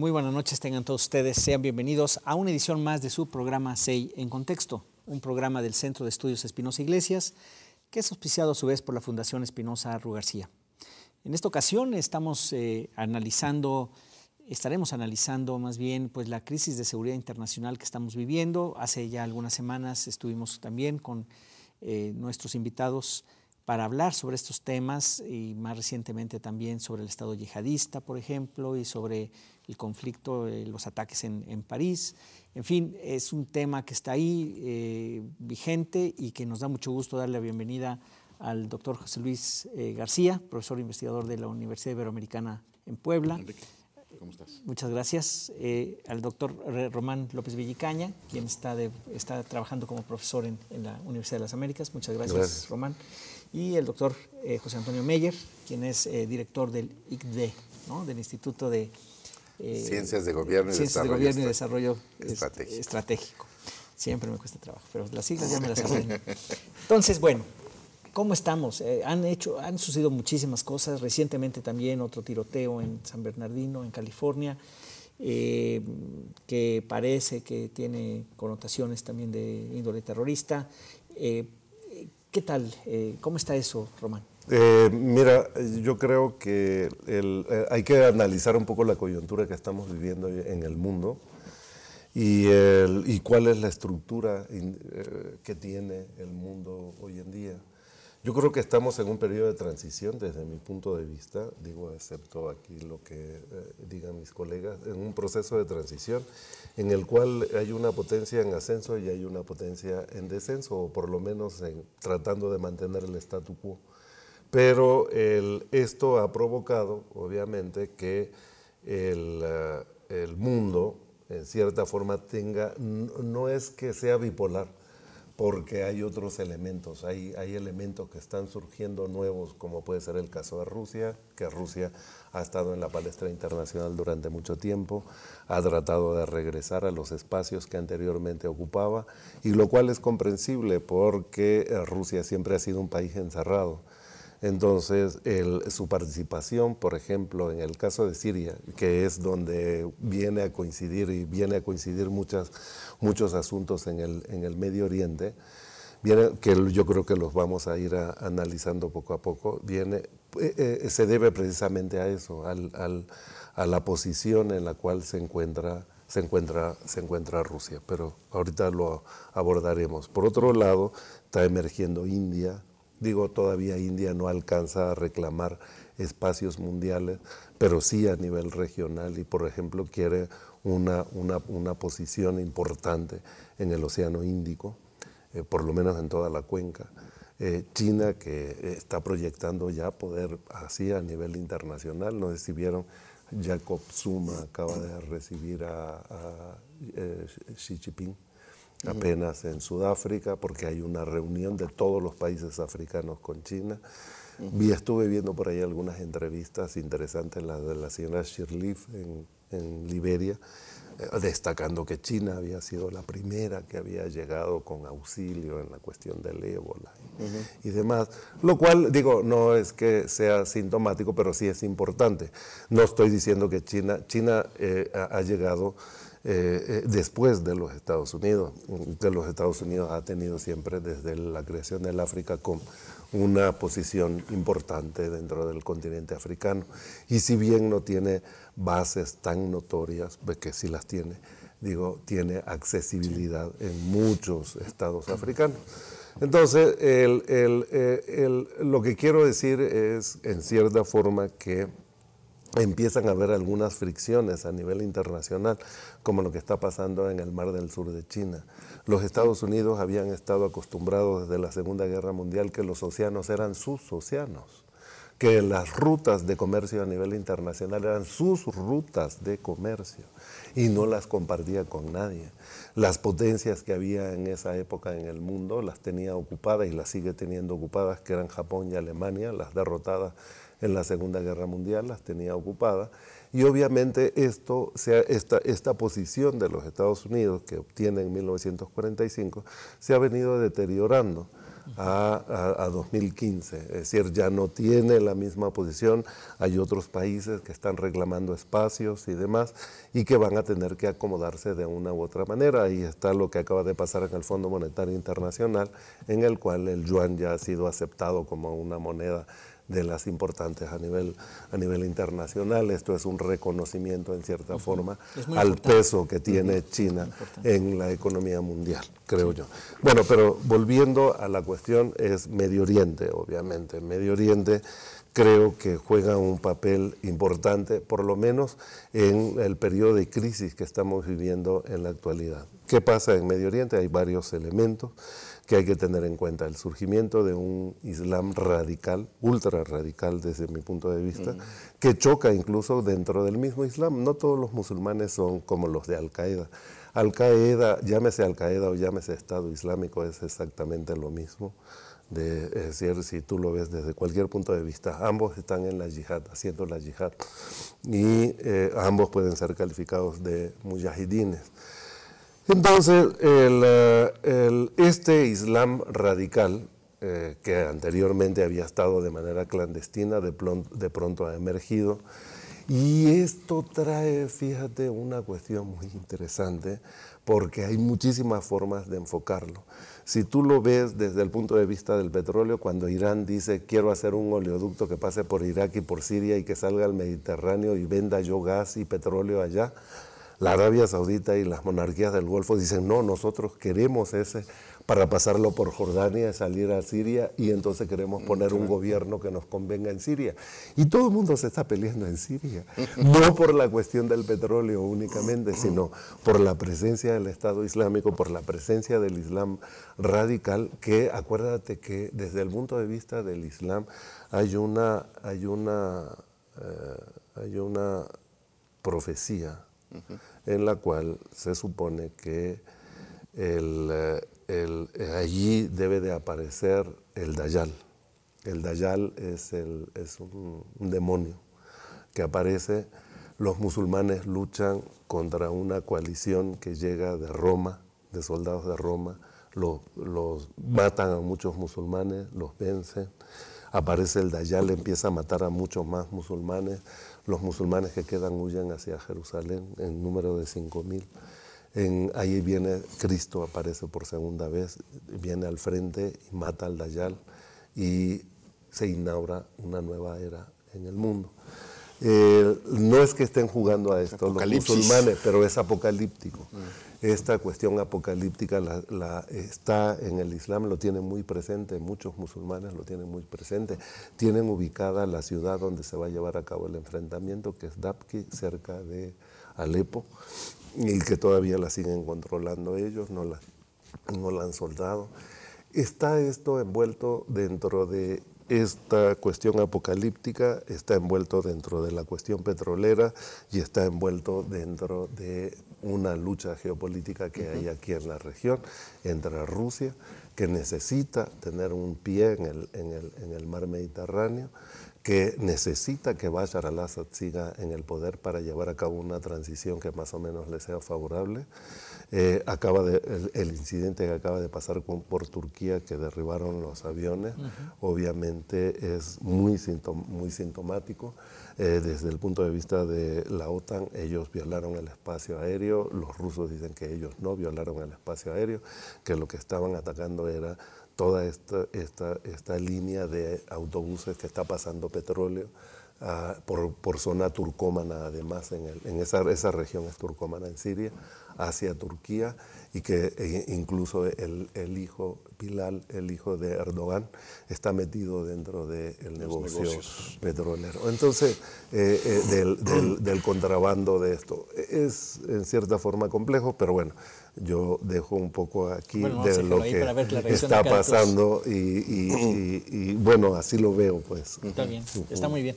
Muy buenas noches tengan todos ustedes. Sean bienvenidos a una edición más de su programa SEI en Contexto, un programa del Centro de Estudios Espinosa Iglesias que es auspiciado a su vez por la Fundación Espinosa Arru García. En esta ocasión estamos eh, analizando, estaremos analizando más bien pues, la crisis de seguridad internacional que estamos viviendo. Hace ya algunas semanas estuvimos también con eh, nuestros invitados para hablar sobre estos temas y más recientemente también sobre el Estado yihadista, por ejemplo, y sobre el conflicto, eh, los ataques en, París. En fin, es un tema que está ahí eh, vigente y que nos da mucho gusto darle la bienvenida al doctor José Luis eh, García, profesor investigador de la Universidad Iberoamericana en Puebla. ¿cómo estás? Muchas gracias. al doctor Román López Villicaña, quien está, trabajando como profesor en, la Universidad de las Américas. Muchas gracias. Román y el doctor eh, José Antonio Meyer, quien es eh, director del ICDE, ¿no? del Instituto de eh, Ciencias de Gobierno y, Desarrollo, Estratégico. Siempre me cuesta trabajo, pero las siglas ya me las aprendo. Entonces, bueno, ¿cómo estamos? han hecho, han sucedido muchísimas cosas. Recientemente también otro tiroteo en San Bernardino, en California. que parece que tiene connotaciones también de índole terrorista. ¿Qué tal? Eh, ¿Cómo está eso, Román? Eh, mira, yo creo que eh, hay que analizar un poco la coyuntura que estamos viviendo en el mundo y, cuál es la estructura que tiene el mundo hoy en día. Yo creo que estamos en un periodo de transición desde mi punto de vista, digo, excepto aquí lo que eh, digan mis colegas, en un proceso de transición en el cual hay una potencia en ascenso y hay una potencia en descenso, o por lo menos tratando de mantener el statu quo. Pero esto ha provocado, obviamente, que el, eh, el mundo, en cierta forma, tenga, no es que sea bipolar, porque hay otros elementos, hay, elementos que están surgiendo nuevos, como puede ser el caso de Rusia, que Rusia ha estado en la palestra internacional durante mucho tiempo, ha tratado de regresar a los espacios que anteriormente ocupaba, y lo cual es comprensible porque eh, Rusia siempre ha sido un país encerrado. Entonces, su participación, por ejemplo, en el caso de Siria, que es donde viene a coincidir y viene a coincidir muchas, muchos asuntos en el, el Medio Oriente, que yo creo que los vamos a ir analizando poco a poco, viene, eh, eh, se debe precisamente a eso, a la posición en la cual se encuentra, se, encuentra, se encuentra Rusia. Pero ahorita lo abordaremos. Por otro lado, está emergiendo India Digo, todavía India no alcanza a reclamar espacios mundiales, pero sí a nivel regional y, por ejemplo, quiere una, una, posición importante en el Océano Índico, eh, por lo menos en toda la cuenca. Eh, China, que eh, está proyectando ya poder así a nivel internacional, no sé Jacob Zuma acaba de recibir a, Xi Jinping apenas en Sudáfrica, porque hay una reunión de todos los países africanos con China. y estuve viendo por ahí algunas entrevistas interesantes, las de la señora Shirleaf en, Liberia, eh, destacando que China había sido la primera que había llegado con auxilio en la cuestión del ébola y demás, lo cual digo, no es que sea sintomático, pero sí es importante. No estoy diciendo que China, China eh, ha, llegado eh, eh, después de los Estados Unidos, que los Estados Unidos ha tenido siempre desde la creación del África con una posición importante dentro del continente africano. Y si bien no tiene bases tan notorias, que sí las tiene, digo, tiene accesibilidad en muchos estados africanos. Entonces, eh, lo que quiero decir es, en cierta forma, que empiezan a haber algunas fricciones a nivel internacional, como lo que está pasando en el mar del sur de China. Los Estados Unidos habían estado acostumbrados desde la Segunda Guerra Mundial que los océanos eran sus océanos, que las rutas de comercio a nivel internacional eran sus rutas de comercio y no las compartía con nadie. Las potencias que había en esa época en el mundo las tenía ocupadas y las sigue teniendo ocupadas, que eran Japón y Alemania, las derrotadas en la Segunda Guerra Mundial, las tenía ocupadas. Y obviamente esto, esta, esta posición de los Estados Unidos que obtiene en 1945 se ha venido deteriorando. A, 2015. Es decir, ya no tiene la misma posición. Hay otros países que están reclamando espacios y demás y que van a tener que acomodarse de una u otra manera. Ahí está lo que acaba de pasar en el Fondo Monetario Internacional, en el cual el yuan ya ha sido aceptado como una moneda de las importantes a nivel, a nivel internacional. Esto es un reconocimiento, en cierta forma, al peso que tiene China en la economía mundial, creo yo. Bueno, pero volviendo a la cuestión, es Medio Oriente, obviamente. Medio Oriente creo que juega un papel importante, por lo menos en el periodo de crisis que estamos viviendo en la actualidad. ¿Qué pasa en Medio Oriente? Hay varios elementos que hay que tener en cuenta. El surgimiento de un Islam radical, ultra radical desde mi punto de vista, que choca incluso dentro del mismo Islam. No todos los musulmanes son como los de Al-Qaeda. Al-Qaeda, llámese Al-Qaeda o llámese Estado Islámico, es exactamente lo mismo. De, es decir, si tú lo ves desde cualquier punto de vista, ambos están en la yihad, haciendo la yihad, y eh, ambos pueden ser calificados de mujahidines. Entonces, eh, este Islam radical, eh, que anteriormente había estado de manera clandestina, de, de pronto ha emergido. Y esto trae, fíjate, una cuestión muy interesante, porque hay muchísimas formas de enfocarlo. Si tú lo ves desde el punto de vista del petróleo, cuando Irán dice quiero hacer un oleoducto que pase por Irak y por Siria y que salga al Mediterráneo y venda yo gas y petróleo allá, la Arabia Saudita y las monarquías del Golfo dicen, no, nosotros queremos ese para pasarlo por Jordania, salir a Siria y entonces queremos poner un gobierno que nos convenga en Siria. Y todo el mundo se está peleando en Siria, no por la cuestión del petróleo únicamente, sino por la presencia del Estado Islámico, por la presencia del Islam radical, que acuérdate que desde el punto de vista del Islam hay una, hay una, eh, hay una profecía en la cual se supone que el, eh, eh, allí debe de aparecer el Dayal. El Dayal es, un, demonio que aparece. Los musulmanes luchan contra una coalición que llega de Roma, de soldados de Roma, los, los, matan a muchos musulmanes, los vencen, aparece el Dayal, empieza a matar a muchos más musulmanes, los musulmanes que quedan huyen hacia Jerusalén en número de 5.000. ahí viene Cristo, aparece por segunda vez, viene al frente y mata al Dayal y se inaugura una nueva era en el mundo. Eh, no es que estén jugando a esto los musulmanes, pero es apocalíptico. Esta cuestión apocalíptica la, está en el Islam, lo tienen muy presente, muchos musulmanes lo tienen muy presente. Tienen ubicada la ciudad donde se va a llevar a cabo el enfrentamiento, que es Dabki, cerca de Alepo, y que todavía la siguen controlando ellos, no no la han soldado. Está esto envuelto dentro de esta cuestión apocalíptica está envuelto dentro de la cuestión petrolera y está envuelto dentro de una lucha geopolítica que hay aquí en la región entre Rusia, que necesita tener un pie en el, en el mar Mediterráneo que necesita que Bashar al-Assad siga en el poder para llevar a cabo una transición que más o menos le sea favorable. Eh, acaba de, el, incidente que acaba de pasar con, por Turquía, que derribaron los aviones, obviamente es muy, muy sintomático. Eh, desde el punto de vista de la OTAN, ellos violaron el espacio aéreo, los rusos dicen que ellos no violaron el espacio aéreo, que lo que estaban atacando era toda esta, esta, línea de autobuses que está pasando petróleo. Ah, por, zona turcómana además, en, en esa, región es turcómana en Siria, hacia Turquía, y que e, incluso el, hijo, Pilal, el hijo de Erdogan, está metido dentro del negocio petrolero. Entonces, eh, eh, del, del, contrabando de esto. Es en cierta forma complejo, pero bueno, yo dejo un poco aquí de lo que está pasando y, bueno, así lo veo pues. Está bien, está muy bien.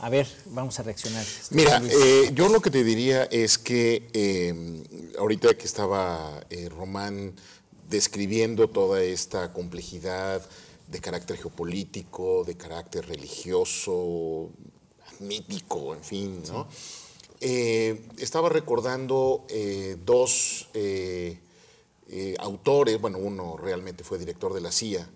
A ver, vamos a reaccionar. Mira, este, eh, yo lo que te diría es que em, ahorita que estaba eh, Román describiendo toda esta complejidad de carácter geopolítico, de carácter religioso, mítico, en fin, ¿no? Eh, estaba recordando eh, dos eh, autores, bueno, uno realmente fue director de la CIA,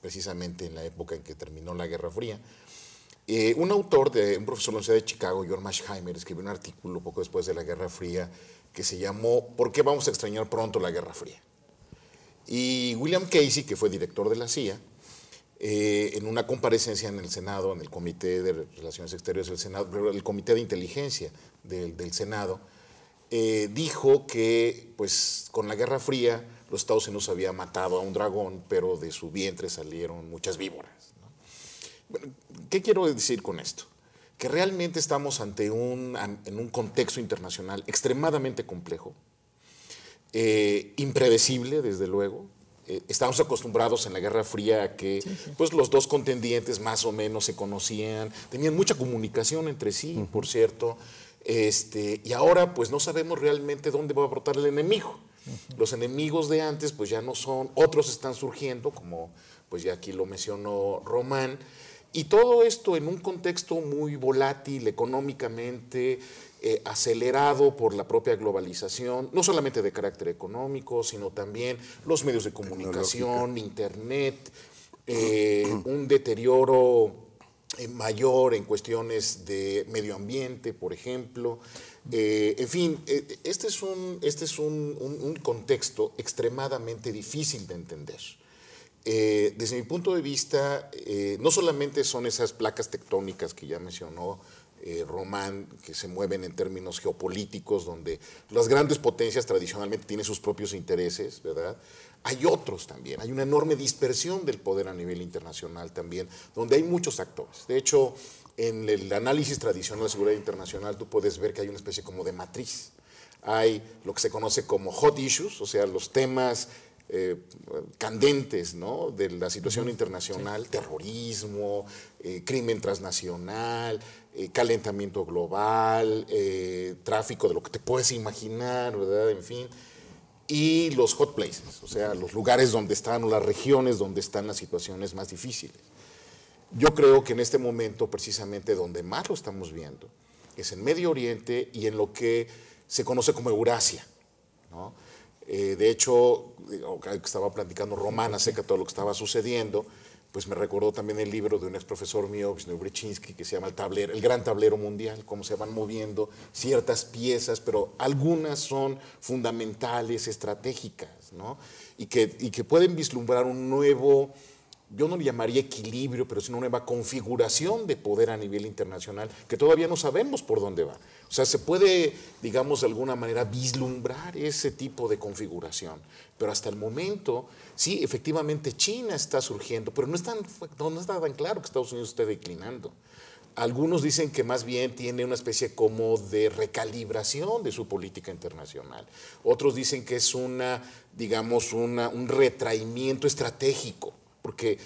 precisamente en la época en que terminó la Guerra Fría. un autor, de, un profesor de la Universidad de Chicago, George Mashheimer, escribió un artículo poco después de la Guerra Fría que se llamó ¿Por qué vamos a extrañar pronto la Guerra Fría? Y William Casey, que fue director de la CIA, eh, en una comparecencia en el Senado, en el Comité de Relaciones Exteriores del Senado, el Comité de Inteligencia del, Senado, eh, dijo que pues, con la Guerra Fría los Estados Unidos había matado a un dragón, pero de su vientre salieron muchas víboras. ¿Qué quiero decir con esto? Que realmente estamos ante un, en un contexto internacional extremadamente complejo, eh, impredecible, desde luego, eh, estábamos estamos acostumbrados en la Guerra Fría a que pues, los dos contendientes más o menos se conocían, tenían mucha comunicación entre sí, por cierto, este, y ahora pues no sabemos realmente dónde va a brotar el enemigo. Los enemigos de antes pues ya no son, otros están surgiendo, como pues ya aquí lo mencionó Román, y todo esto en un contexto muy volátil económicamente, eh, acelerado por la propia globalización, no solamente de carácter económico, sino también los medios de comunicación, Internet, eh, un deterioro eh, mayor en cuestiones de medio ambiente, por ejemplo. en fin, este es, este es un contexto extremadamente difícil de entender. desde mi punto de vista, no solamente son esas placas tectónicas que ya mencionó eh, román, que se mueven en términos geopolíticos, donde las grandes potencias tradicionalmente tienen sus propios intereses, ¿verdad? Hay otros también, hay una enorme dispersión del poder a nivel internacional también, donde hay muchos actores. De hecho, en el análisis tradicional de seguridad internacional tú puedes ver que hay una especie como de matriz. Hay lo que se conoce como hot issues, o sea, los temas eh, candentes ¿no? de la situación internacional, terrorismo, eh, crimen transnacional, eh, calentamiento global, tráfico de lo que te puedes imaginar, ¿verdad? En fin. Y los hot places, o sea, los lugares donde están o las regiones donde están las situaciones más difíciles. Yo creo que en este momento, precisamente donde más lo estamos viendo, es en Medio Oriente y en lo que se conoce como Eurasia. ¿no? Eh, de hecho, estaba platicando romana, acerca de todo lo que estaba sucediendo, pues me recordó también el libro de un ex profesor mío, que se llama el, tablero, el Gran Tablero Mundial, cómo se van moviendo ciertas piezas, pero algunas son fundamentales, estratégicas, Y que, y que pueden vislumbrar un nuevo yo no le llamaría equilibrio, pero sino una nueva configuración de poder a nivel internacional que todavía no sabemos por dónde va. O sea, se puede, digamos, de alguna manera vislumbrar ese tipo de configuración, pero hasta el momento, sí, efectivamente China está surgiendo, pero no, está tan claro que Estados Unidos esté declinando. Algunos dicen que más bien tiene una especie como de recalibración de su política internacional. Otros dicen que es una, digamos, un retraimiento estratégico porque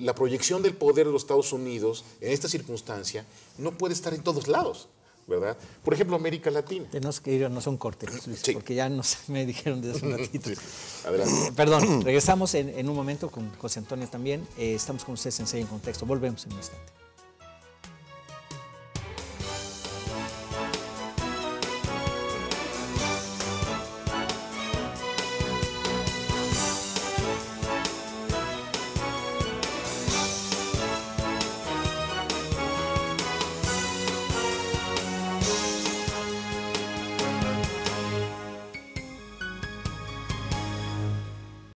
la proyección del poder de los Estados Unidos en esta circunstancia no puede estar en todos lados. ¿verdad? Por ejemplo, América Latina. Tenemos que irnos a un corte, Luis, porque ya me dijeron desde hace un ratito. Adelante. Perdón, regresamos en, un momento con José Antonio también. Eh, estamos con ustedes en Seis en Contexto. Volvemos en un instante.